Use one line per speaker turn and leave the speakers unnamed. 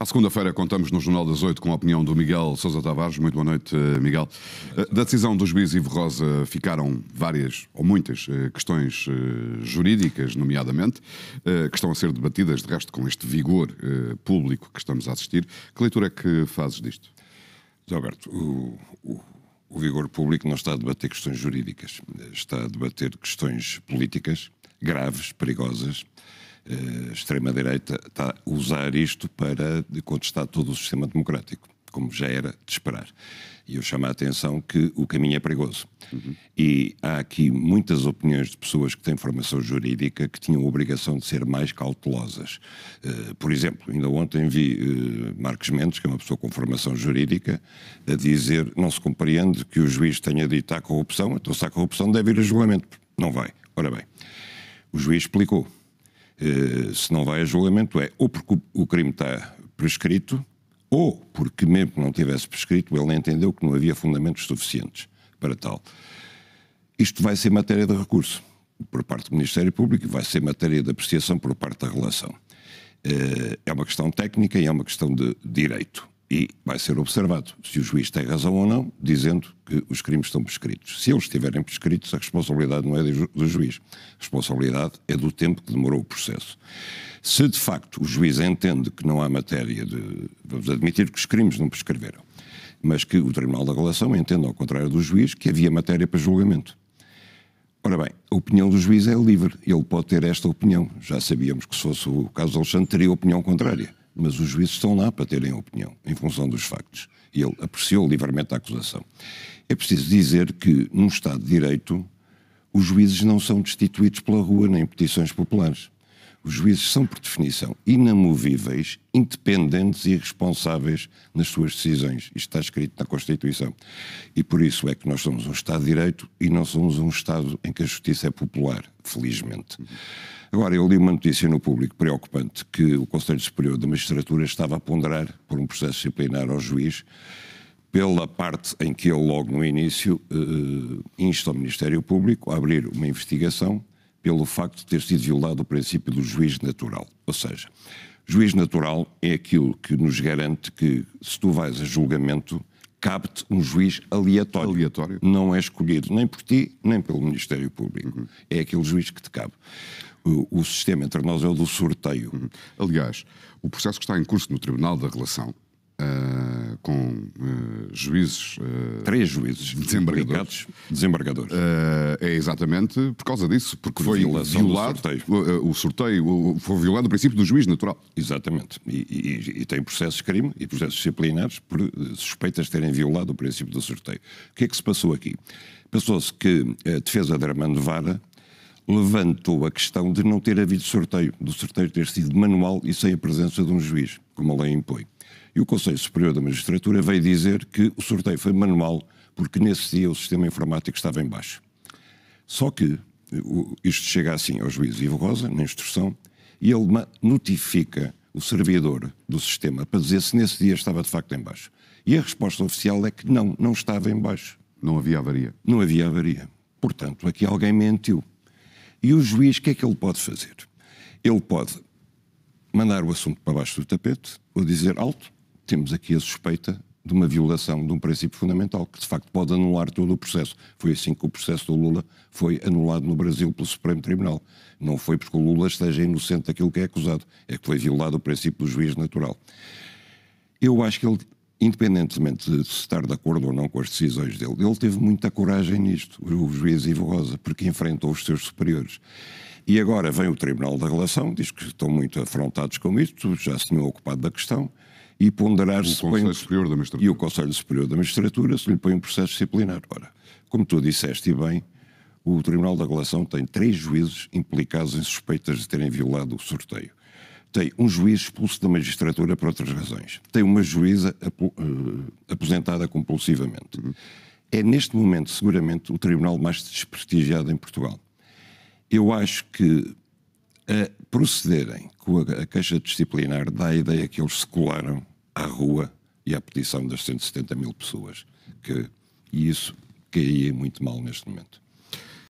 À segunda-feira contamos no Jornal das Oito com a opinião do Miguel Sousa Tavares. Muito boa noite, eh, Miguel. Eh, da decisão do juiz Ivo Rosa ficaram várias, ou muitas, eh, questões jurídicas, nomeadamente, que estão a ser debatidas, de resto, com este vigor público que estamos a assistir. Que leitura é que fazes disto? Alberto, o, o,
o vigor público não está a debater questões jurídicas, está a debater questões políticas graves, perigosas, eh, extrema-direita está a usar isto para contestar todo o sistema democrático, como já era de esperar. E eu chamo a atenção que o caminho é perigoso. Uhum. E há aqui muitas opiniões de pessoas que têm formação jurídica que tinham a obrigação de ser mais cautelosas. Uh, por exemplo, ainda ontem vi uh, Marcos Mendes, que é uma pessoa com formação jurídica, a dizer não se compreende que o juiz tenha dito há corrupção, então se há corrupção deve ir a julgamento. Não vai. Ora bem, o juiz explicou eh, se não vai a julgamento é ou porque o crime está prescrito, ou porque, mesmo que não tivesse prescrito, ele entendeu que não havia fundamentos suficientes para tal. Isto vai ser matéria de recurso por parte do Ministério Público e vai ser matéria de apreciação por parte da relação. Eh, é uma questão técnica e é uma questão de direito e vai ser observado se o juiz tem razão ou não, dizendo que os crimes estão prescritos. Se eles estiverem prescritos, a responsabilidade não é do juiz. A responsabilidade é do tempo que demorou o processo. Se de facto o juiz entende que não há matéria de. Vamos admitir que os crimes não prescreveram, mas que o Tribunal da Relação entende, ao contrário do juiz, que havia matéria para julgamento. Ora bem, a opinião do juiz é livre, ele pode ter esta opinião. Já sabíamos que se fosse o caso de Alexandre, teria opinião contrária mas os juízes estão lá para terem opinião, em função dos factos. E ele apreciou livremente a acusação. É preciso dizer que, num Estado de Direito, os juízes não são destituídos pela rua nem petições populares. Os juízes são, por definição, inamovíveis, independentes e responsáveis nas suas decisões. Isto está escrito na Constituição. E por isso é que nós somos um Estado de Direito e não somos um Estado em que a justiça é popular, felizmente. Agora, eu li uma notícia no público preocupante que o Conselho Superior da Magistratura estava a ponderar por um processo disciplinar ao juiz pela parte em que ele, logo no início, uh, insta o Ministério Público a abrir uma investigação pelo facto de ter sido violado o princípio do juiz natural. Ou seja, juiz natural é aquilo que nos garante que, se tu vais a julgamento, cabe-te um juiz aleatório. Aleatório. Não é escolhido nem por ti, nem pelo Ministério Público. Uhum. É aquele juiz que te cabe. O, sistema entre nós é o do sorteio. Uhum. Aliás,
o processo que está em curso no Tribunal da Relação uh, com uh, juízes. Uh, Três juízes. Desembargadores. Desembargadores. Eh, é exatamente por causa disso, porque por foi violado. Sorteio.
o sorteio foi violado o princípio do juiz natural. Exatamente. E, e, e tem processos de crime e processos disciplinares por suspeitas de terem violado o princípio do sorteio. O que é que se passou aqui? Passou-se que a defesa de Armando Vara levantou a questão de não ter havido sorteio, do sorteio ter sido manual e sem a presença de um juiz, como a lei impõe. E o Conselho Superior da Magistratura veio dizer que o sorteio foi manual, porque nesse dia o sistema informático estava em baixo. Só que isto chega assim ao juiz Ivo Rosa, na instrução, e ele notifica o servidor do sistema para dizer se nesse dia estava de facto em baixo. E a resposta oficial é que não, não estava em baixo. Não havia avaria. Não havia avaria. Portanto, aqui alguém mentiu. E o juiz, o que é que ele pode fazer? Ele pode mandar o assunto para baixo do tapete ou dizer alto, temos aqui a suspeita de uma violação de um princípio fundamental, que de facto pode anular todo o processo. Foi assim que o processo do Lula foi anulado no Brasil pelo Supremo Tribunal. Não foi porque o Lula esteja inocente daquilo que é acusado, é que foi violado o princípio do juiz natural. Eu acho que ele, independentemente de estar de acordo ou não com as decisões dele, ele teve muita coragem nisto, o juiz Ivo Rosa, porque enfrentou os seus superiores. E agora vem o Tribunal da Relação, diz que estão muito afrontados com isto, já se tinham ocupado da questão, e ponderar se. O Conselho põe, Superior da Magistratura. E o Conselho Superior da Magistratura se lhe põe um processo disciplinar. Ora, como tu disseste e bem, o Tribunal da Relação tem três juízes implicados em suspeitas de terem violado o sorteio. Tem um juiz expulso da magistratura por outras razões. Tem uma juíza eh, aposentada compulsivamente. Uhum. É neste momento, seguramente, o tribunal mais desprestigiado em Portugal. Eu acho que a procederem com a queixa disciplinar dá a ideia que eles se colaram à rua e à petição das 170 mil pessoas, que, e isso caía muito mal neste momento.